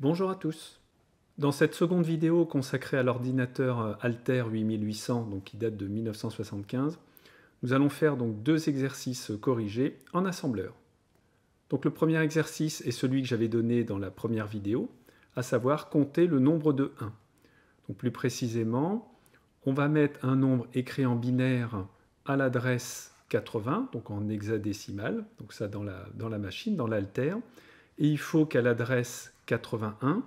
Bonjour à tous. Dans cette seconde vidéo consacrée à l'ordinateur euh, Alter 8800, donc qui date de 1975, nous allons faire donc deux exercices corrigés en assembleur. Donc le premier exercice est celui que j'avais donné dans la première vidéo, à savoir compter le nombre de 1. Donc plus précisément, on va mettre un nombre écrit en binaire à l'adresse 80, donc en hexadécimal, donc ça dans la, dans la machine, dans l'alter, et il faut qu'à l'adresse 81,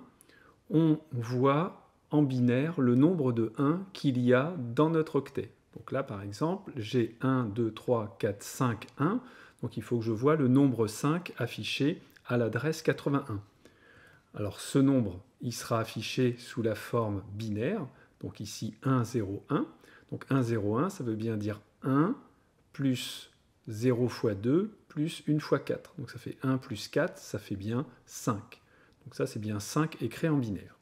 on voit en binaire le nombre de 1 qu'il y a dans notre octet. Donc là, par exemple, j'ai 1, 2, 3, 4, 5, 1. Donc il faut que je vois le nombre 5 affiché à l'adresse 81. Alors ce nombre, il sera affiché sous la forme binaire. Donc ici 1, 0, 1. Donc 1, 0, 1, ça veut bien dire 1 plus 0 fois 2 plus 1 fois 4. Donc ça fait 1 plus 4, ça fait bien 5. Donc ça, c'est bien 5 écrit en binaire.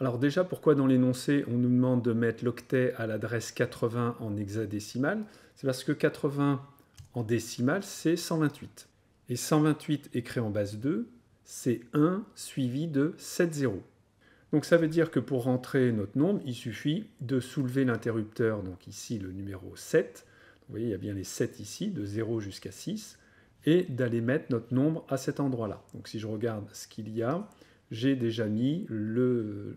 Alors déjà, pourquoi dans l'énoncé, on nous demande de mettre l'octet à l'adresse 80 en hexadécimal C'est parce que 80 en décimal, c'est 128. Et 128 écrit en base 2, c'est 1 suivi de 7 zéros. Donc ça veut dire que pour rentrer notre nombre, il suffit de soulever l'interrupteur, donc ici le numéro 7. Vous voyez, il y a bien les 7 ici, de 0 jusqu'à 6 et d'aller mettre notre nombre à cet endroit-là. Donc si je regarde ce qu'il y a, j'ai déjà mis le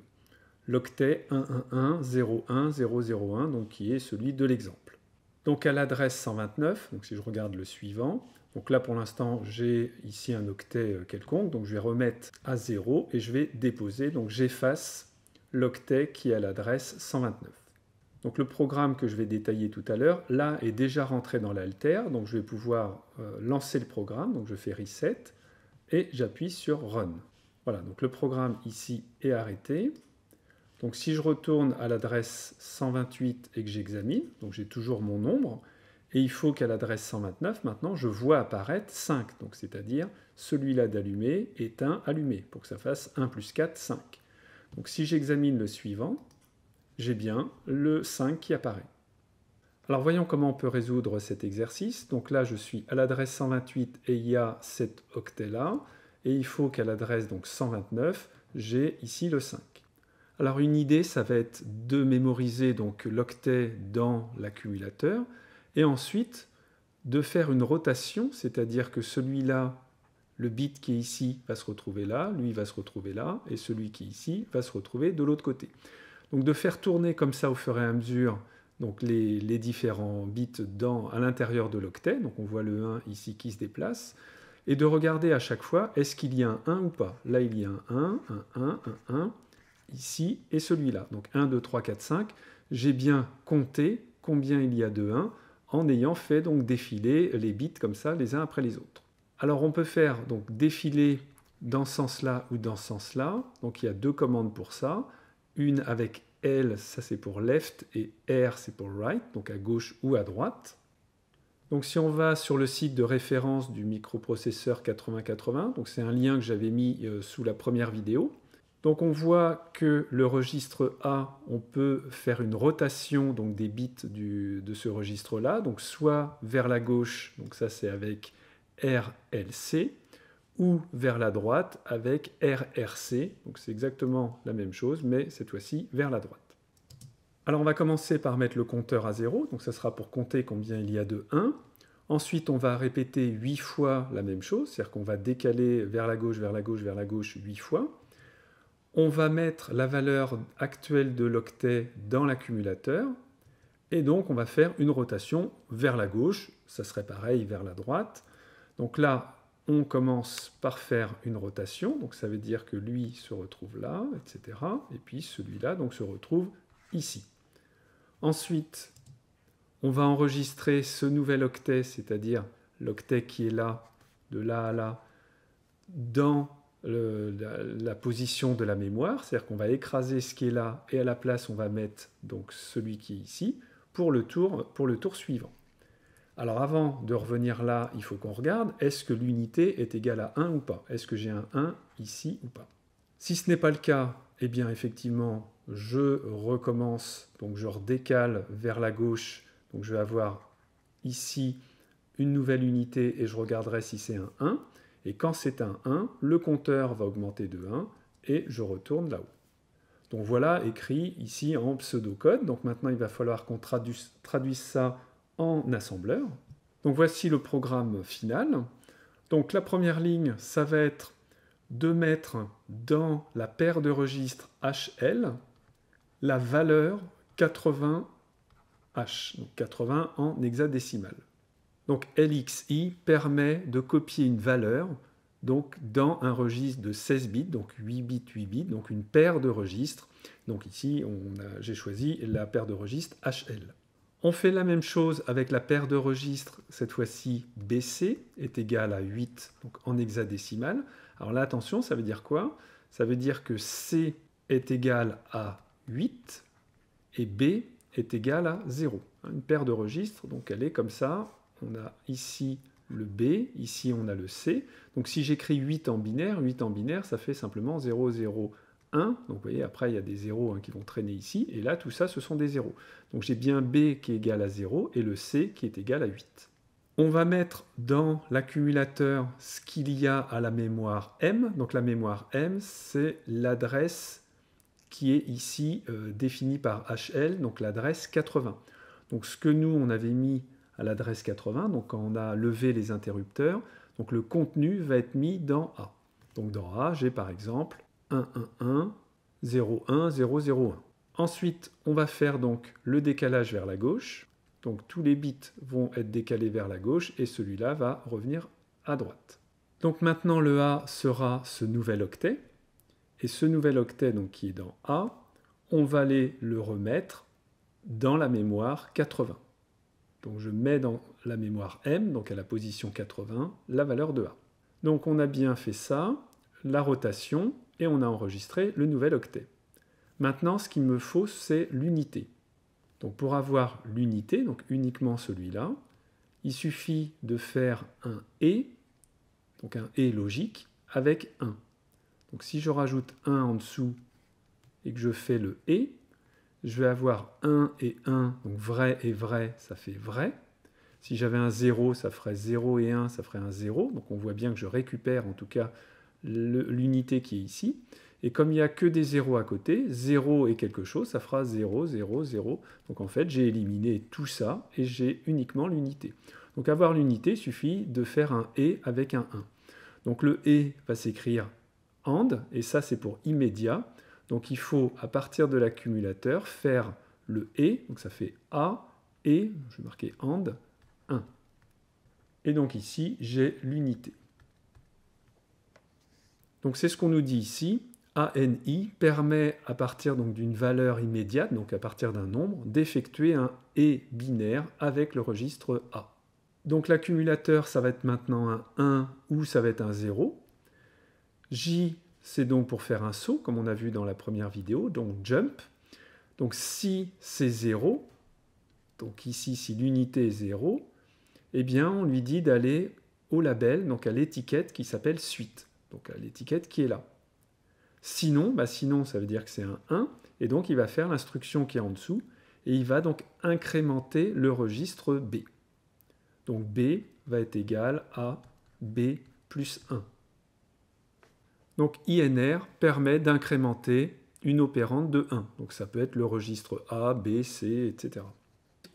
l'octet 11101001, donc qui est celui de l'exemple. Donc à l'adresse 129, donc si je regarde le suivant, donc là pour l'instant j'ai ici un octet euh, quelconque, donc je vais remettre à 0 et je vais déposer, donc j'efface l'octet qui est à l'adresse 129. Donc le programme que je vais détailler tout à l'heure, là, est déjà rentré dans l'alter, donc je vais pouvoir euh, lancer le programme, donc je fais Reset, et j'appuie sur Run. Voilà, donc le programme ici est arrêté. Donc si je retourne à l'adresse 128 et que j'examine, donc j'ai toujours mon nombre, et il faut qu'à l'adresse 129, maintenant, je vois apparaître 5, donc c'est-à-dire celui-là d'allumé est un allumé, pour que ça fasse 1 plus 4, 5. Donc si j'examine le suivant, j'ai bien le 5 qui apparaît. Alors voyons comment on peut résoudre cet exercice. Donc là, je suis à l'adresse 128 et il y a cet octet-là. Et il faut qu'à l'adresse donc 129, j'ai ici le 5. Alors une idée, ça va être de mémoriser donc l'octet dans l'accumulateur et ensuite de faire une rotation, c'est-à-dire que celui-là, le bit qui est ici va se retrouver là, lui va se retrouver là, et celui qui est ici va se retrouver de l'autre côté. Donc de faire tourner comme ça au fur et à mesure les, différents bits à l'intérieur de l'octet, donc on voit le 1 ici qui se déplace, et de regarder à chaque fois est-ce qu'il y a un 1 ou pas. Là il y a un 1, un 1, un 1, ici et celui-là. Donc 1, 2, 3, 4, 5. J'ai bien compté combien il y a de 1 en ayant fait donc défiler les bits comme ça les uns après les autres. Alors on peut faire donc défiler dans ce sens-là ou dans ce sens-là. Donc il y a deux commandes pour ça une avec L, ça c'est pour left, et R c'est pour right, donc à gauche ou à droite. Donc si on va sur le site de référence du microprocesseur 8080, donc c'est un lien que j'avais mis euh, sous la première vidéo, donc on voit que le registre A, on peut faire une rotation donc des bits de ce registre-là, donc soit vers la gauche, donc ça c'est avec RLC, ou vers la droite avec RRC. Donc c'est exactement la même chose, mais cette fois-ci vers la droite. Alors on va commencer par mettre le compteur à 0, donc ça sera pour compter combien il y a de 1. Ensuite, on va répéter 8 fois la même chose, c'est-à-dire qu'on va décaler vers la gauche, vers la gauche, vers la gauche 8 fois. On va mettre la valeur actuelle de l'octet dans l'accumulateur, et donc on va faire une rotation vers la gauche, ça serait pareil vers la droite. Donc là, on commence par faire une rotation, donc ça veut dire que lui se retrouve là, etc. Et puis celui-là donc se retrouve ici. Ensuite, on va enregistrer ce nouvel octet, c'est-à-dire l'octet qui est là, de là à là, dans la, position de la mémoire, c'est-à-dire qu'on va écraser ce qui est là et à la place on va mettre donc celui qui est ici pour le tour, pour le tour suivant. Alors avant de revenir là, il faut qu'on regarde, est-ce que l'unité est égale à 1 ou pas Est-ce que j'ai un 1 ici ou pas Si ce n'est pas le cas, eh bien effectivement, je recommence, donc je redécale vers la gauche, donc je vais avoir ici une nouvelle unité et je regarderai si c'est un 1. Et quand c'est un 1, le compteur va augmenter de 1 et je retourne là-haut. Donc voilà écrit ici en pseudocode. Donc maintenant il va falloir qu'on traduise ça en assembleur. Donc voici le programme final. Donc la première ligne, ça va être de mettre dans la paire de registres HL la valeur 80H, donc 80 en hexadécimal. Donc LXI permet de copier une valeur donc dans un registre de 16 bits, donc 8 bits, 8 bits, donc une paire de registres. Donc ici, j'ai choisi la paire de registres HL. On fait la même chose avec la paire de registres, cette fois-ci BC est égale à 8 donc en hexadécimal. Alors là, attention, ça veut dire quoi Ça veut dire que C est égal à 8 et B est égal à 0. Une paire de registres, donc elle est comme ça. On a ici le B, ici on a le C. Donc si j'écris 8 en binaire, 8 en binaire, ça fait simplement 0, 0, donc vous voyez, après, il y a des zéros hein, qui vont traîner ici. Et là, tout ça, ce sont des zéros. Donc j'ai bien B qui est égal à 0 et le C qui est égal à 8. On va mettre dans l'accumulateur ce qu'il y a à la mémoire M. Donc la mémoire M, c'est l'adresse qui est ici euh, définie par HL, donc l'adresse 80. Donc ce que nous, on avait mis à l'adresse 80, donc quand on a levé les interrupteurs, donc le contenu va être mis dans A. Donc dans A, j'ai par exemple 1, 1, 1, 0, 1, 0, 0, 1. Ensuite, on va faire donc le décalage vers la gauche. Donc tous les bits vont être décalés vers la gauche et celui-là va revenir à droite. Donc maintenant le A sera ce nouvel octet. Et ce nouvel octet donc, qui est dans A, on va aller le remettre dans la mémoire 80. Donc je mets dans la mémoire M, donc à la position 80, la valeur de A. Donc on a bien fait ça. La rotation, et on a enregistré le nouvel octet. Maintenant, ce qu'il me faut, c'est l'unité. Donc pour avoir l'unité, donc uniquement celui-là, il suffit de faire un et, donc un et logique, avec 1. Donc si je rajoute 1 en dessous et que je fais le et, je vais avoir 1 et 1, donc vrai et vrai, ça fait vrai. Si j'avais un 0, ça ferait 0 et 1, ça ferait un 0. Donc on voit bien que je récupère en tout cas l'unité qui est ici. Et comme il n'y a que des zéros à côté, 0 et quelque chose, ça fera 0, 0, 0. Donc en fait, j'ai éliminé tout ça et j'ai uniquement l'unité. Donc avoir l'unité, suffit de faire un « et » avec un 1. Donc le « et » va s'écrire « and », et ça c'est pour immédiat. Donc il faut, à partir de l'accumulateur, faire le « et », donc ça fait « a » et, je vais marquer « and », 1. Et donc ici, j'ai l'unité. Donc c'est ce qu'on nous dit ici. ANI permet à partir d'une valeur immédiate, donc à partir d'un nombre, d'effectuer un et binaire avec le registre A. Donc l'accumulateur, ça va être maintenant un 1 ou ça va être un 0. J, c'est donc pour faire un saut, comme on a vu dans la première vidéo, donc jump. Donc si c'est 0, donc ici si l'unité est 0, eh bien on lui dit d'aller au label, donc à l'étiquette qui s'appelle suite. Donc euh, l'étiquette qui est là. Sinon, bah, sinon, ça veut dire que c'est un 1, et donc il va faire l'instruction qui est en dessous, et il va donc incrémenter le registre B. Donc B va être égal à B plus 1. Donc INR permet d'incrémenter une opérante de 1. Donc ça peut être le registre A, B, C, etc.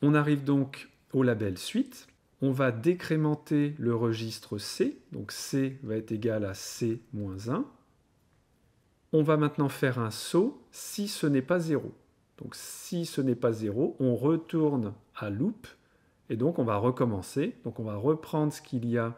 On arrive donc au label suite on va décrémenter le registre C, donc C va être égal à C-1. On va maintenant faire un saut si ce n'est pas 0. Donc si ce n'est pas 0, on retourne à loop et donc on va recommencer. Donc on va reprendre ce qu'il y a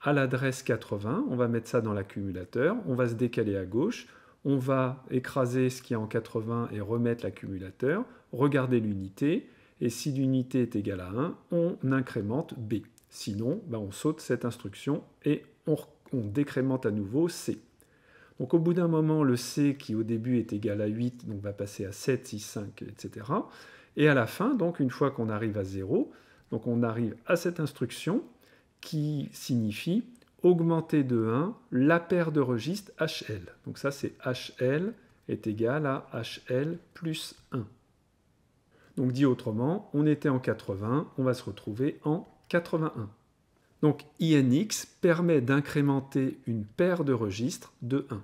à l'adresse 80, on va mettre ça dans l'accumulateur, on va se décaler à gauche, on va écraser ce qui est en 80 et remettre l'accumulateur, regarder l'unité, et si l'unité est égale à 1, on incrémente B. Sinon, bah, on saute cette instruction et on, décrémente à nouveau C. Donc au bout d'un moment, le C qui au début est égal à 8, donc va passer à 7, 6, 5, etc. Et à la fin, donc une fois qu'on arrive à 0, donc on arrive à cette instruction qui signifie augmenter de 1 la paire de registres HL. Donc ça c'est HL est égal à HL plus 1. Donc dit autrement, on était en 80, on va se retrouver en 81. Donc INX permet d'incrémenter une paire de registres de 1.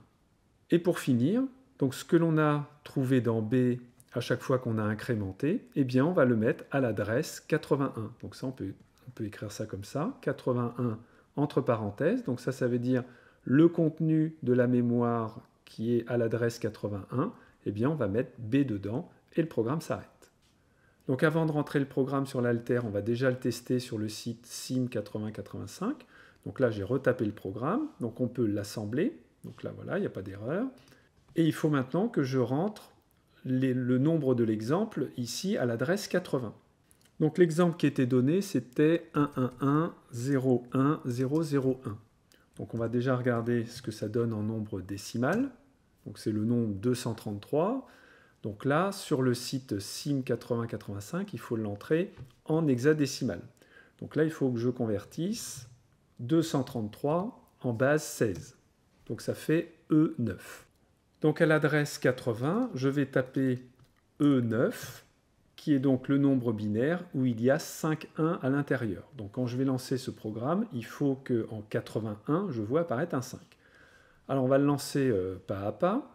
Et pour finir, donc ce que l'on a trouvé dans B à chaque fois qu'on a incrémenté, eh bien on va le mettre à l'adresse 81. Donc ça on peut, écrire ça comme ça, 81 entre parenthèses. Donc ça ça veut dire le contenu de la mémoire qui est à l'adresse 81, eh bien on va mettre B dedans et le programme s'arrête. Donc avant de rentrer le programme sur l'Alter, on va déjà le tester sur le site sim8085. Donc là, j'ai retapé le programme, donc on peut l'assembler. Donc là, voilà, il n'y a pas d'erreur. Et il faut maintenant que je rentre le nombre de l'exemple ici à l'adresse 80. Donc l'exemple qui était donné, c'était 11101001. Donc on va déjà regarder ce que ça donne en nombre décimal. Donc c'est le nombre 233. Donc là, sur le site sim8085, il faut l'entrer en hexadécimal. Donc là, il faut que je convertisse 233 en base 16. Donc ça fait E9. Donc à l'adresse 80, je vais taper E9, qui est donc le nombre binaire où il y a 51 à l'intérieur. Donc quand je vais lancer ce programme, il faut qu'en 81, je vois apparaître un 5. Alors on va le lancer euh, pas à pas.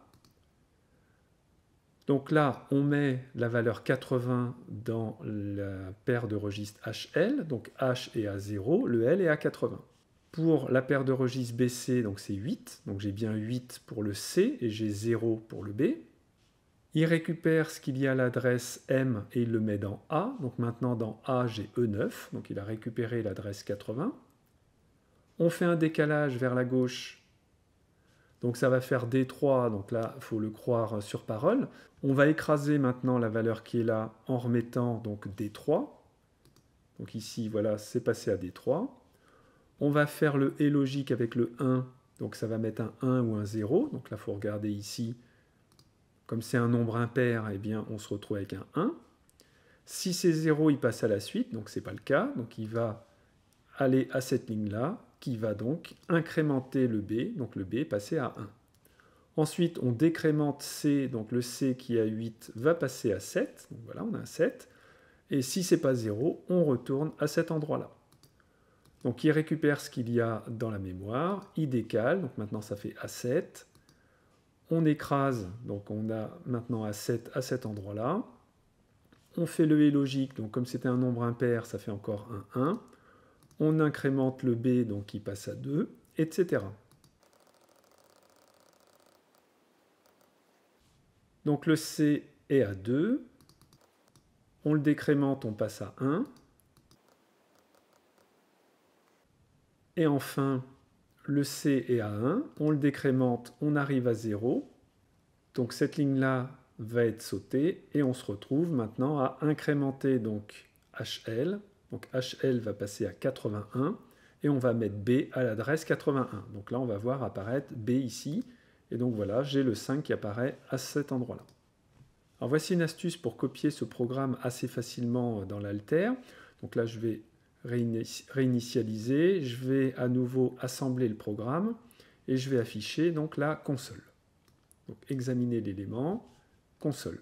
Donc là, on met la valeur 80 dans la paire de registres HL, donc H est à 0, le L est à 80. Pour la paire de registres BC, donc c'est 8, donc j'ai bien 8 pour le C et j'ai 0 pour le B. Il récupère ce qu'il y a à l'adresse M et il le met dans A, donc maintenant dans A j'ai E9, donc il a récupéré l'adresse 80. On fait un décalage vers la gauche donc ça va faire D3, donc là, il faut le croire sur parole. On va écraser maintenant la valeur qui est là en remettant donc D3. Donc ici, voilà, c'est passé à D3. On va faire le et logique avec le 1, donc ça va mettre un 1 ou un 0. Donc là, il faut regarder ici, comme c'est un nombre impair, eh bien, on se retrouve avec un 1. Si c'est 0, il passe à la suite, donc ce n'est pas le cas. Donc il va aller à cette ligne-là, qui va donc incrémenter le B, donc le B est passé à 1. Ensuite, on décrémente C, donc le C qui est à 8 va passer à 7. Donc voilà, on a un 7. Et si c'est pas 0, on retourne à cet endroit-là. Donc il récupère ce qu'il y a dans la mémoire, il décale, donc maintenant ça fait A7. On écrase, donc on a maintenant A7 à cet endroit-là. On fait le E logique, donc comme c'était un nombre impair, ça fait encore un 1 on incrémente le B, donc il passe à 2, etc. Donc le C est à 2, on le décrémente, on passe à 1, et enfin le C est à 1, on le décrémente, on arrive à 0, donc cette ligne-là va être sautée, et on se retrouve maintenant à incrémenter donc HL, donc HL va passer à 81 et on va mettre B à l'adresse 81. Donc là, on va voir apparaître B ici. Et donc voilà, j'ai le 5 qui apparaît à cet endroit-là. Alors voici une astuce pour copier ce programme assez facilement euh, dans l'alter. Donc là, je vais réinitialiser, je vais à nouveau assembler le programme et je vais afficher donc la console. Donc examiner l'élément, console.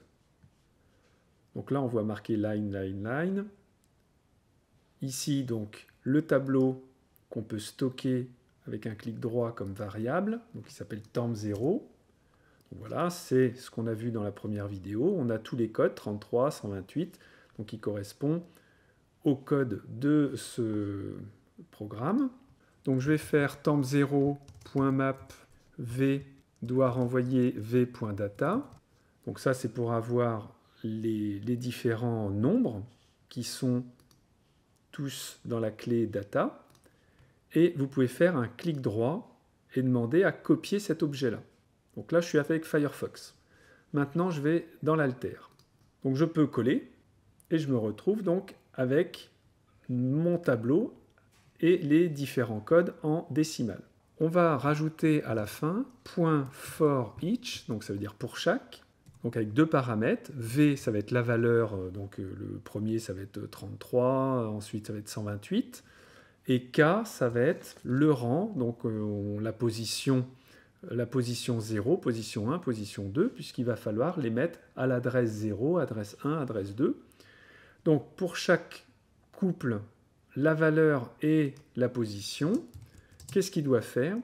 Donc là, on voit marqué line, line, line ici donc le tableau qu'on peut stocker avec un clic droit comme variable, donc qui s'appelle temp0. voilà, c'est ce qu'on a vu dans la première vidéo. On a tous les codes 33, 128, donc qui correspond au code de ce programme. Donc je vais faire temp0.map v doit renvoyer v.data. Donc ça c'est pour avoir les différents nombres qui sont tous dans la clé data et vous pouvez faire un clic droit et demander à copier cet objet-là. Donc là, je suis avec Firefox. Maintenant, je vais dans l'alter. Donc je peux coller et je me retrouve donc avec mon tableau et les différents codes en décimal. On va rajouter à la fin point for each, donc ça veut dire pour chaque, donc avec deux paramètres. V, ça va être la valeur, euh, donc euh, le premier, ça va être 33, euh, ensuite, ça va être 128. Et K, ça va être le rang, donc la, position, la position 0, position 1, position 2, puisqu'il va falloir les mettre à l'adresse 0, adresse 1, adresse 2. Donc pour chaque couple, la valeur et la position, qu'est-ce qu'il doit faire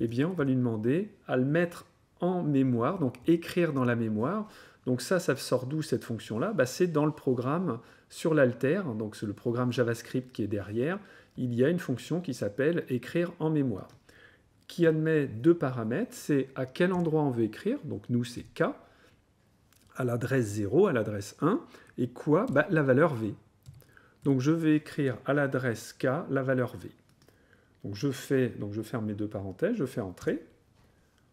Eh bien, on va lui demander à le mettre en mémoire, donc écrire dans la mémoire. Donc ça, ça sort d'où cette fonction-là bah, C'est dans le programme sur l'alter, donc c'est le programme JavaScript qui est derrière, il y a une fonction qui s'appelle écrire en mémoire, qui admet deux paramètres, c'est à quel endroit on veut écrire, donc nous c'est K, à l'adresse 0, à l'adresse 1, et quoi bah, La valeur V. Donc je vais écrire à l'adresse K la valeur V. Donc je fais, donc je ferme mes deux parenthèses, je fais entrer,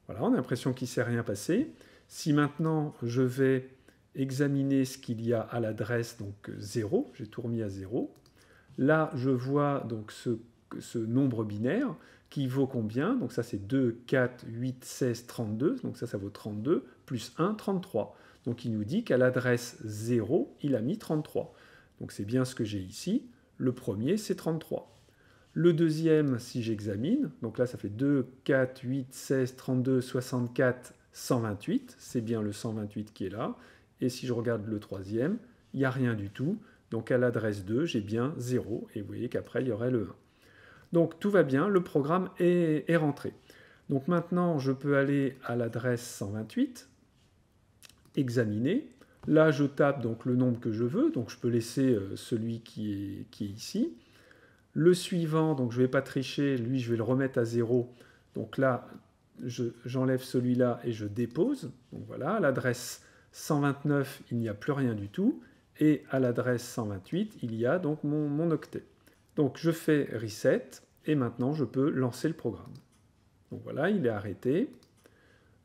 voilà, on a l'impression qu'il ne s'est rien passé. Si maintenant je vais examiner ce qu'il y a à l'adresse, donc 0, euh, j'ai tout remis à 0, là je vois donc ce, ce nombre binaire qui vaut combien Donc ça c'est 2, 4, 8, 16, 32, donc ça ça vaut 32, plus 1, 33. Donc il nous dit qu'à l'adresse 0, il a mis 33. Donc c'est bien ce que j'ai ici, le premier c'est 33. Le deuxième, si j'examine, donc là ça fait 2, 4, 8, 16, 32, 64, 128, c'est bien le 128 qui est là. Et si je regarde le troisième, il n'y a rien du tout. Donc à l'adresse 2, j'ai bien 0, et vous voyez qu'après, il y aurait le 1. Donc tout va bien, le programme est, rentré. Donc maintenant, je peux aller à l'adresse 128, examiner. Là, je tape donc le nombre que je veux, donc je peux laisser euh, celui qui est ici. Le suivant, donc je ne vais pas tricher, lui je vais le remettre à 0. Donc là, j'enlève celui-là et je dépose. Donc voilà, à l'adresse 129, il n'y a plus rien du tout. Et à l'adresse 128, il y a donc mon, octet. Donc je fais reset et maintenant je peux lancer le programme. Donc voilà, il est arrêté.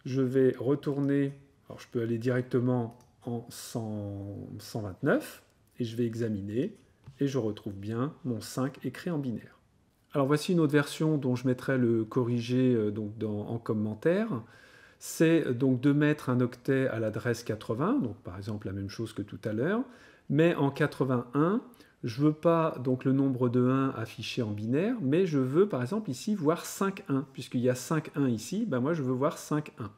Je vais retourner, alors je peux aller directement en 129 et je vais examiner et je retrouve bien mon 5 écrit en binaire. Alors voici une autre version dont je mettrai le corrigé euh, donc en commentaire. C'est euh, donc de mettre un octet à l'adresse 80, donc par exemple la même chose que tout à l'heure, mais en 81, je veux pas donc le nombre de 1 affiché en binaire, mais je veux par exemple ici voir 51 puisqu'il y a 5 1 ici, ben moi je veux voir 51.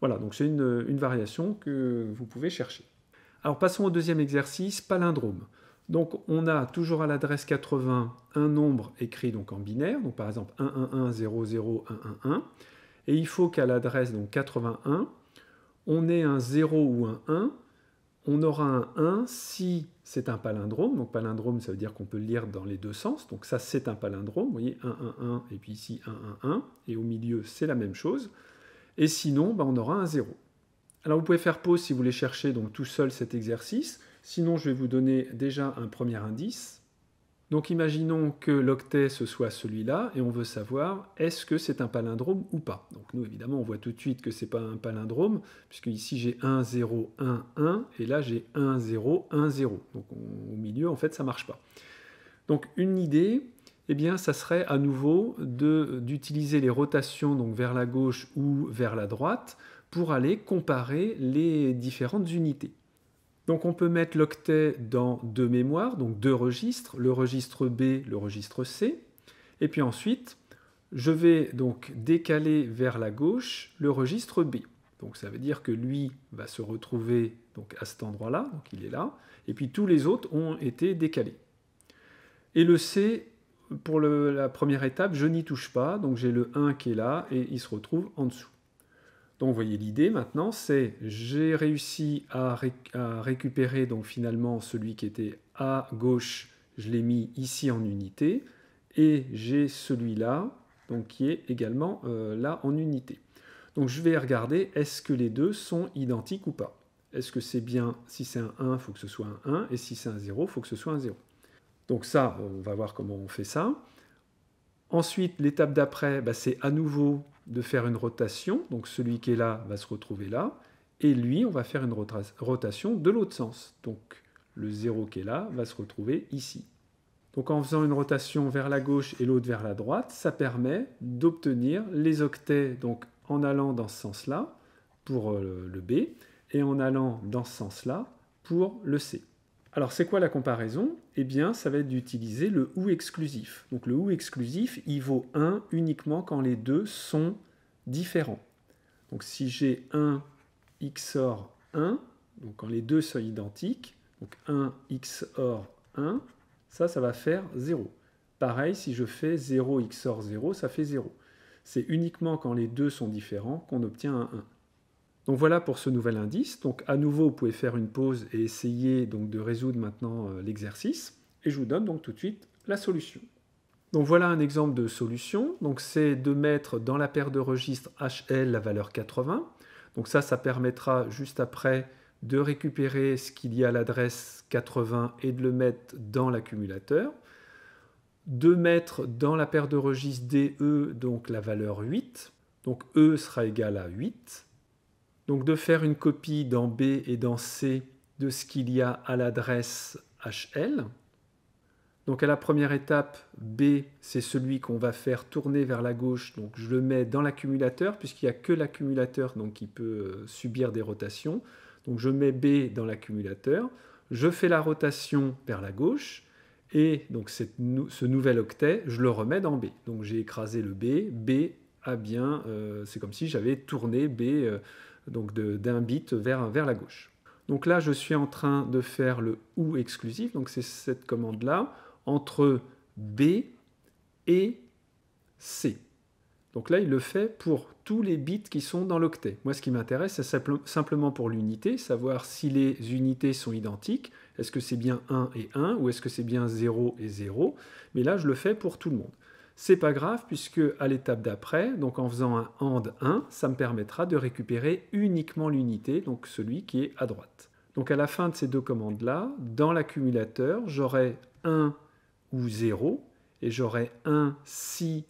Voilà, donc c'est une variation que vous pouvez chercher. Alors passons au deuxième exercice, palindrome. Donc on a toujours à l'adresse 80 un nombre écrit donc en binaire, donc par exemple 11100111 et il faut qu'à l'adresse 81, on ait un 0 ou un 1, on aura un 1 si c'est un palindrome, donc palindrome ça veut dire qu'on peut le lire dans les deux sens, donc ça c'est un palindrome, vous voyez 111 et puis ici 111, et au milieu c'est la même chose, et sinon ben, on aura un 0. Alors vous pouvez faire pause si vous voulez chercher donc tout seul cet exercice, Sinon, je vais vous donner déjà un premier indice. Donc imaginons que l'octet ce soit celui-là et on veut savoir est-ce que c'est un palindrome ou pas. Donc nous évidemment on voit tout de suite que ce n'est pas un palindrome puisque ici j'ai 1, 0, 1, 1 et là j'ai 1, 0, 1, 0. Donc au milieu en fait ça ne marche pas. Donc une idée, eh bien ça serait à nouveau d'utiliser les rotations donc vers la gauche ou vers la droite pour aller comparer les différentes unités. Donc on peut mettre l'octet dans deux mémoires, donc deux registres, le registre B, le registre C. Et puis ensuite, je vais donc décaler vers la gauche le registre B. Donc ça veut dire que lui va se retrouver donc à cet endroit-là, donc il est là, et puis tous les autres ont été décalés. Et le C, pour la première étape, je n'y touche pas, donc j'ai le 1 qui est là, et il se retrouve en dessous. Donc vous voyez l'idée maintenant, c'est j'ai réussi à, récupérer donc finalement celui qui était à gauche, je l'ai mis ici en unité, et j'ai celui-là qui est également euh, là en unité. Donc je vais regarder est-ce que les deux sont identiques ou pas. Est-ce que c'est bien, si c'est un 1, il faut que ce soit un 1, et si c'est un 0, il faut que ce soit un 0. Donc ça, on va voir comment on fait ça. Ensuite, l'étape d'après, bah, c'est à nouveau de faire une rotation. Donc celui qui est là va se retrouver là. Et lui, on va faire une rotation de l'autre sens. Donc le 0 qui est là va se retrouver ici. Donc en faisant une rotation vers la gauche et l'autre vers la droite, ça permet d'obtenir les octets donc en allant dans ce sens-là pour euh, le B et en allant dans ce sens-là pour le C. Alors c'est quoi la comparaison Eh bien ça va être d'utiliser le ou exclusif. Donc le ou exclusif, il vaut 1 uniquement quand les deux sont différents. Donc si j'ai 1 XOR 1, donc quand les deux sont identiques, donc 1 XOR 1, ça, ça va faire 0. Pareil, si je fais 0 XOR 0, ça fait 0. C'est uniquement quand les deux sont différents qu'on obtient un 1. Donc voilà pour ce nouvel indice. Donc à nouveau, vous pouvez faire une pause et essayer donc de résoudre maintenant euh, l'exercice. Et je vous donne donc tout de suite la solution. Donc voilà un exemple de solution. Donc c'est de mettre dans la paire de registres HL la valeur 80. Donc ça, ça permettra juste après de récupérer ce qu'il y a à l'adresse 80 et de le mettre dans l'accumulateur. De mettre dans la paire de registres DE donc la valeur 8. Donc E sera égal à 8. Donc de faire une copie dans B et dans C de ce qu'il y a à l'adresse HL. Donc à la première étape, B, c'est celui qu'on va faire tourner vers la gauche. Donc je le mets dans l'accumulateur, puisqu'il n'y a que l'accumulateur qui peut euh, subir des rotations. Donc je mets B dans l'accumulateur, je fais la rotation vers la gauche, et donc ce nouvel octet, je le remets dans B. Donc j'ai écrasé le B, B a bien, euh, c'est comme si j'avais tourné B... Euh, donc d'un bit vers, vers la gauche. Donc là, je suis en train de faire le OU exclusif, donc c'est cette commande-là, entre B et C. Donc là, il le fait pour tous les bits qui sont dans l'octet. Moi, ce qui m'intéresse, c'est simplement pour l'unité, savoir si les unités sont identiques. Est-ce que c'est bien 1 et 1 ou est-ce que c'est bien 0 et 0 Mais là, je le fais pour tout le monde. C'est pas grave puisque à l'étape d'après, donc en faisant un AND 1, ça me permettra de récupérer uniquement l'unité, donc celui qui est à droite. Donc à la fin de ces deux commandes-là, dans l'accumulateur, j'aurai 1 ou 0, et j'aurai 1 si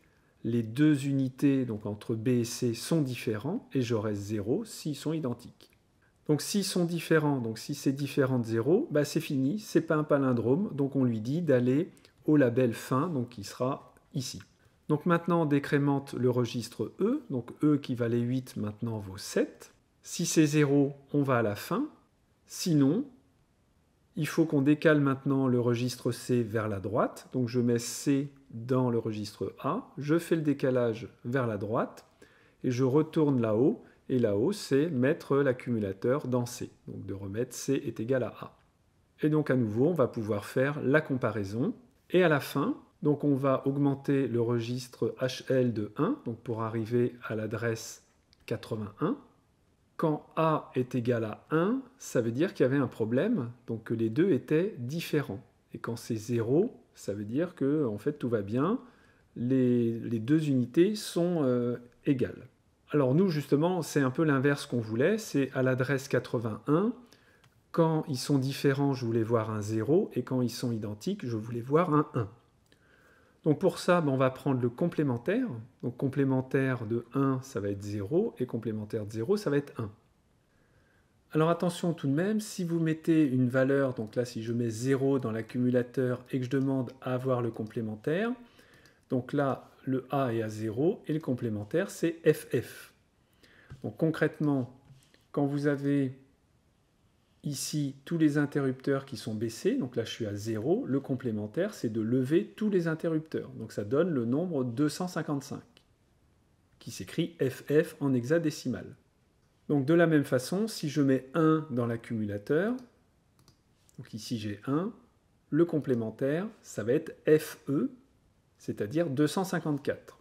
les deux unités, donc entre B et C, sont différents, et j'aurai 0 s'ils sont identiques. Donc s'ils sont différents, donc si c'est différent de 0, bah c'est fini, c'est pas un palindrome, donc on lui dit d'aller au label fin, donc qui sera ici. Donc maintenant, on décrémente le registre E, donc E qui valait 8 maintenant vaut 7. Si c'est 0, on va à la fin. Sinon, il faut qu'on décale maintenant le registre C vers la droite. Donc je mets C dans le registre A, je fais le décalage vers la droite, et je retourne là-haut, et là-haut, c'est mettre l'accumulateur dans C. Donc de remettre C est égal à A. Et donc à nouveau, on va pouvoir faire la comparaison. Et à la fin, donc on va augmenter le registre HL de 1 donc pour arriver à l'adresse 81. Quand A est égal à 1, ça veut dire qu'il y avait un problème, donc que les deux étaient différents. Et quand c'est 0, ça veut dire que en fait tout va bien, les, deux unités sont euh, égales. Alors nous justement, c'est un peu l'inverse qu'on voulait, c'est à l'adresse 81, quand ils sont différents, je voulais voir un 0, et quand ils sont identiques, je voulais voir un 1. Donc pour ça, ben, on va prendre le complémentaire. Donc complémentaire de 1, ça va être 0, et complémentaire de 0, ça va être 1. Alors attention tout de même, si vous mettez une valeur, donc là si je mets 0 dans l'accumulateur et que je demande à avoir le complémentaire, donc là le A est à 0 et le complémentaire c'est FF. Donc concrètement, quand vous avez ici tous les interrupteurs qui sont baissés, donc là je suis à 0, le complémentaire c'est de lever tous les interrupteurs, donc ça donne le nombre 255, qui s'écrit FF en hexadécimal. Donc de la même façon, si je mets 1 dans l'accumulateur, donc ici j'ai 1, le complémentaire ça va être FE, c'est-à-dire 254,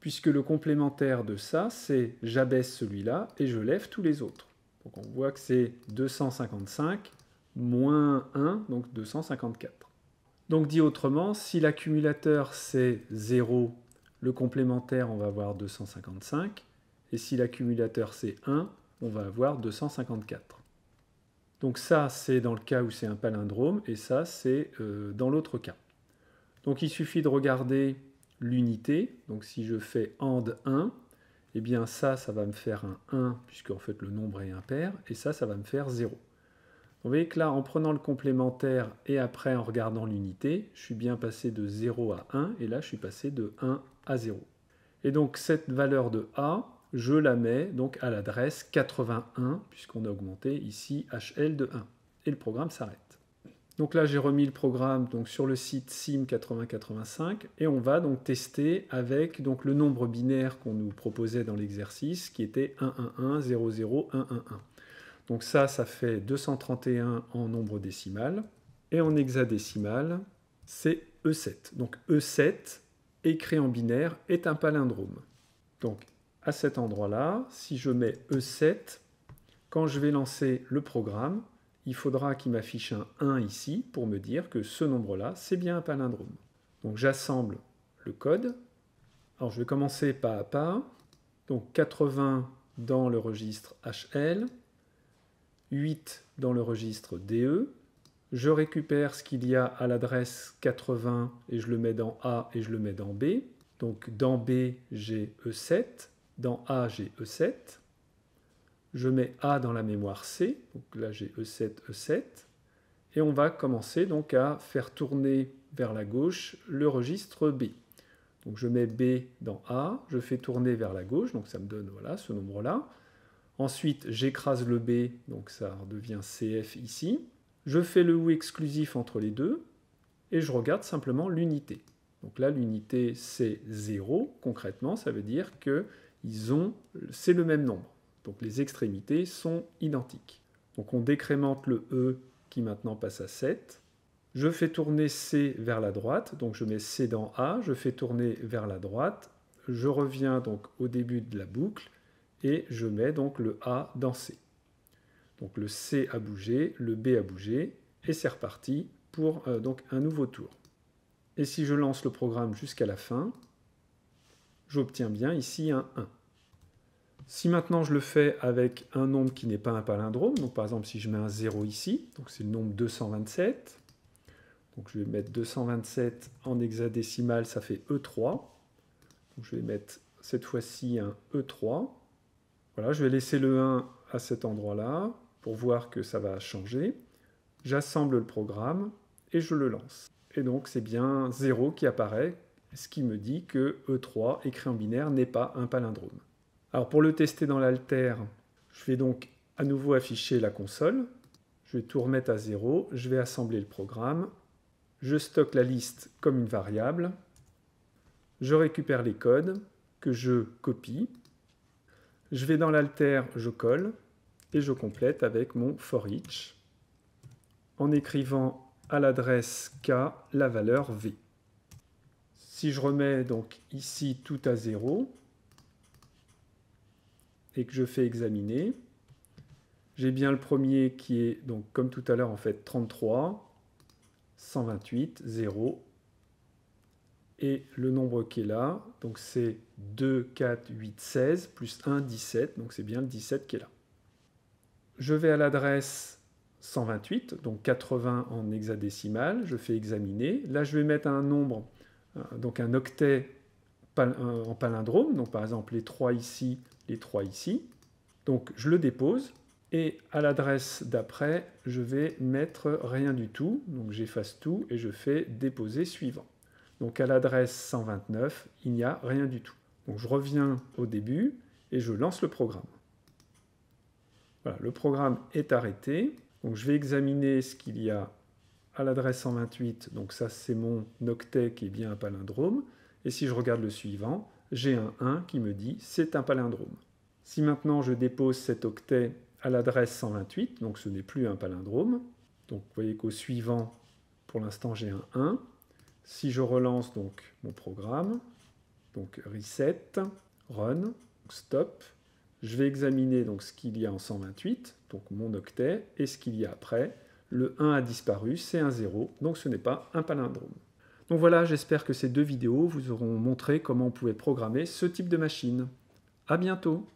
puisque le complémentaire de ça c'est j'abaisse celui-là et je lève tous les autres. Donc on voit que c'est 255 moins 1, donc 254. Donc dit autrement, si l'accumulateur c'est 0, le complémentaire on va avoir 255, et si l'accumulateur c'est 1, on va avoir 254. Donc ça c'est dans le cas où c'est un palindrome, et ça c'est euh, dans l'autre cas. Donc il suffit de regarder l'unité, donc si je fais AND 1, eh bien ça, ça va me faire un 1, puisque en fait le nombre est impair, et ça, ça va me faire 0. Vous voyez que là, en prenant le complémentaire et après en regardant l'unité, je suis bien passé de 0 à 1, et là, je suis passé de 1 à 0. Et donc cette valeur de A, je la mets donc à l'adresse 81, puisqu'on a augmenté ici HL de 1. Et le programme s'arrête. Donc là, j'ai remis le programme donc, sur le site sim8085 et on va donc tester avec donc, le nombre binaire qu'on nous proposait dans l'exercice qui était 11100111. Donc ça, ça fait 231 en nombre décimal et en hexadécimal, c'est E7. Donc E7 écrit en binaire est un palindrome. Donc à cet endroit-là, si je mets E7, quand je vais lancer le programme, il faudra qu'il m'affiche un 1 ici pour me dire que ce nombre-là, c'est bien un palindrome. Donc j'assemble le code. Alors je vais commencer pas à pas. Donc 80 dans le registre HL, 8 dans le registre DE. Je récupère ce qu'il y a à l'adresse 80 et je le mets dans A et je le mets dans B. Donc dans B, j'ai E7, dans A, j'ai E7 je mets A dans la mémoire C, donc là j'ai E7, E7, et on va commencer donc à faire tourner vers la gauche le registre B. Donc je mets B dans A, je fais tourner vers la gauche, donc ça me donne voilà, ce nombre-là. Ensuite, j'écrase le B, donc ça redevient CF ici. Je fais le ou exclusif entre les deux, et je regarde simplement l'unité. Donc là, l'unité, c'est 0. Concrètement, ça veut dire que c'est le même nombre. Donc les extrémités sont identiques. Donc on décrémente le E qui maintenant passe à 7. Je fais tourner C vers la droite, donc je mets C dans A, je fais tourner vers la droite, je reviens donc au début de la boucle et je mets donc le A dans C. Donc le C a bougé, le B a bougé et c'est reparti pour euh, donc un nouveau tour. Et si je lance le programme jusqu'à la fin, j'obtiens bien ici un 1. Si maintenant je le fais avec un nombre qui n'est pas un palindrome, donc par exemple si je mets un 0 ici, donc c'est le nombre 227, donc je vais mettre 227 en hexadécimal, ça fait E3. je vais mettre cette fois-ci un E3. Voilà, je vais laisser le 1 à cet endroit-là pour voir que ça va changer. J'assemble le programme et je le lance. Et donc c'est bien 0 qui apparaît, ce qui me dit que E3 écrit en binaire n'est pas un palindrome. Alors pour le tester dans l'alter, je vais donc à nouveau afficher la console. Je vais tout remettre à zéro. Je vais assembler le programme. Je stocke la liste comme une variable. Je récupère les codes que je copie. Je vais dans l'alter, je colle et je complète avec mon for each en écrivant à l'adresse k la valeur v. Si je remets donc ici tout à zéro, et que je fais examiner, j'ai bien le premier qui est, donc comme tout à l'heure, en fait 33, 128, 0. Et le nombre qui est là, donc c'est 2, 4, 8, 16, plus 1, 17, donc c'est bien le 17 qui est là. Je vais à l'adresse 128, donc 80 en hexadécimal, je fais examiner. Là, je vais mettre un nombre, euh, donc un octet euh, en palindrome, donc par exemple les 3 ici, les trois ici. Donc je le dépose et à l'adresse d'après, je vais mettre rien du tout. Donc j'efface tout et je fais déposer suivant. Donc à l'adresse 129, il n'y a rien du tout. Donc je reviens au début et je lance le programme. Voilà, le programme est arrêté. Donc je vais examiner ce qu'il y a à l'adresse 128. Donc ça, c'est mon octet qui est bien un palindrome. Et si je regarde le suivant, j'ai un 1 qui me dit c'est un palindrome. Si maintenant je dépose cet octet à l'adresse 128, donc ce n'est plus un palindrome, donc vous voyez qu'au suivant, pour l'instant j'ai un 1. Si je relance donc mon programme, donc reset, run, stop, je vais examiner donc ce qu'il y a en 128, donc mon octet, et ce qu'il y a après. Le 1 a disparu, c'est un 0, donc ce n'est pas un palindrome. Donc voilà, j'espère que ces deux vidéos vous auront montré comment on pouvait programmer ce type de machine. A bientôt